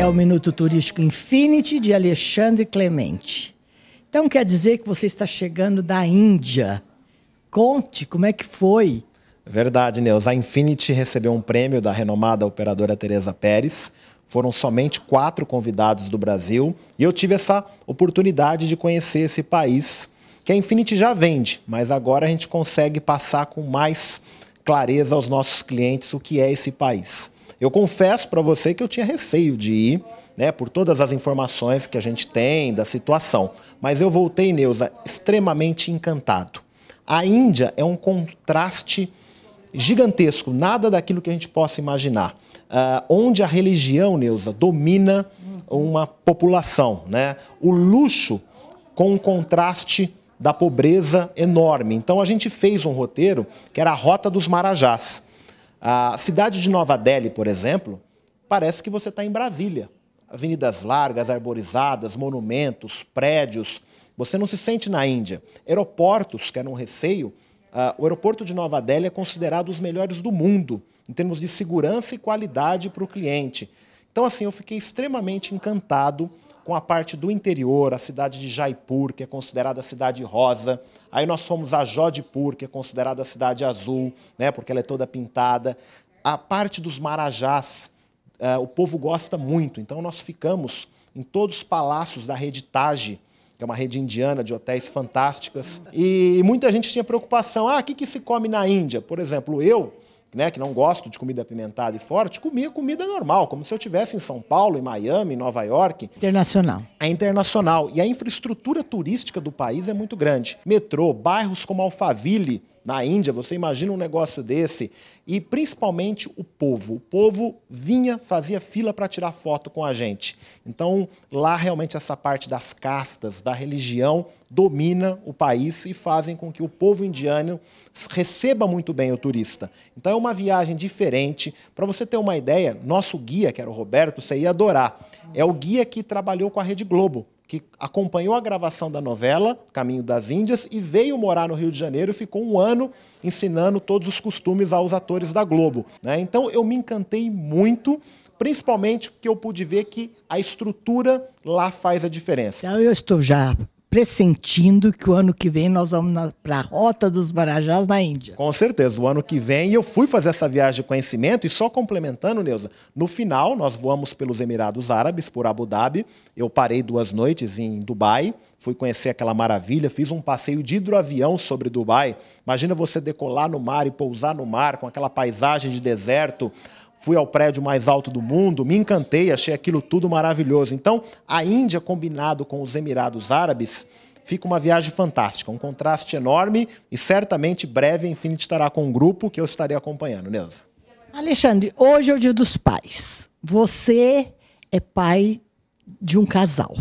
É o Minuto Turístico Infinity de Alexandre Clemente. Então quer dizer que você está chegando da Índia. Conte como é que foi. Verdade, Neus. A Infinity recebeu um prêmio da renomada operadora Tereza Pérez. Foram somente quatro convidados do Brasil e eu tive essa oportunidade de conhecer esse país que a Infinity já vende, mas agora a gente consegue passar com mais clareza aos nossos clientes o que é esse país. Eu confesso para você que eu tinha receio de ir, né, por todas as informações que a gente tem da situação. Mas eu voltei, Neuza, extremamente encantado. A Índia é um contraste gigantesco, nada daquilo que a gente possa imaginar. Uh, onde a religião, Neuza, domina uma população, né? O luxo com um contraste da pobreza enorme. Então a gente fez um roteiro que era a Rota dos Marajás. A cidade de Nova Delhi, por exemplo, parece que você está em Brasília. Avenidas largas, arborizadas, monumentos, prédios. Você não se sente na Índia. Aeroportos, que era é um receio, Uh, o aeroporto de Nova Delhi é considerado os melhores do mundo em termos de segurança e qualidade para o cliente. Então, assim, eu fiquei extremamente encantado com a parte do interior, a cidade de Jaipur, que é considerada a cidade rosa. Aí nós fomos a Jodhpur, que é considerada a cidade azul, né, porque ela é toda pintada. A parte dos Marajás, uh, o povo gosta muito. Então, nós ficamos em todos os palácios da rede Taj, que é uma rede indiana de hotéis fantásticas. E muita gente tinha preocupação. Ah, o que, que se come na Índia? Por exemplo, eu né, que não gosto de comida apimentada e forte, comia comida normal, como se eu tivesse em São Paulo, em Miami, em Nova York. Internacional. É internacional. E a infraestrutura turística do país é muito grande. Metrô, bairros como Alphaville, na Índia, você imagina um negócio desse, e principalmente o povo. O povo vinha, fazia fila para tirar foto com a gente. Então, lá realmente essa parte das castas, da religião, domina o país e fazem com que o povo indiano receba muito bem o turista. Então, é uma viagem diferente. Para você ter uma ideia, nosso guia, que era o Roberto, você ia adorar. É o guia que trabalhou com a Rede Globo que acompanhou a gravação da novela Caminho das Índias e veio morar no Rio de Janeiro e ficou um ano ensinando todos os costumes aos atores da Globo. Né? Então eu me encantei muito, principalmente porque eu pude ver que a estrutura lá faz a diferença. Então eu estou já pressentindo que o ano que vem nós vamos para a Rota dos Marajás na Índia. Com certeza, o ano que vem. eu fui fazer essa viagem de conhecimento e só complementando, Neuza, no final nós voamos pelos Emirados Árabes, por Abu Dhabi. Eu parei duas noites em Dubai, fui conhecer aquela maravilha, fiz um passeio de hidroavião sobre Dubai. Imagina você decolar no mar e pousar no mar com aquela paisagem de deserto, fui ao prédio mais alto do mundo, me encantei, achei aquilo tudo maravilhoso. Então, a Índia combinado com os Emirados Árabes fica uma viagem fantástica, um contraste enorme e certamente breve Infinity estará com um grupo que eu estarei acompanhando, Neuza. Alexandre, hoje é o dia dos pais. Você é pai de um casal.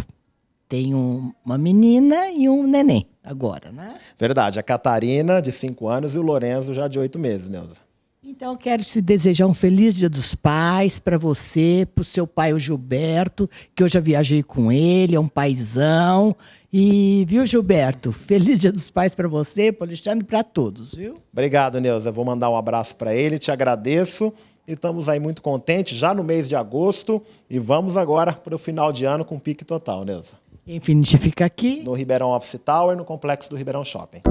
Tem um, uma menina e um neném agora, né? Verdade, a Catarina, de 5 anos, e o Lorenzo, já de 8 meses, Neuza. Então, quero te desejar um feliz Dia dos Pais para você, para o seu pai, o Gilberto, que eu já viajei com ele, é um paizão. E, viu, Gilberto? Feliz Dia dos Pais para você, para Alexandre e para todos, viu? Obrigado, Neuza. Vou mandar um abraço para ele, te agradeço. E estamos aí muito contentes, já no mês de agosto. E vamos agora para o final de ano com pique total, Neuza. Infinity fica aqui. No Ribeirão Office Tower, no complexo do Ribeirão Shopping.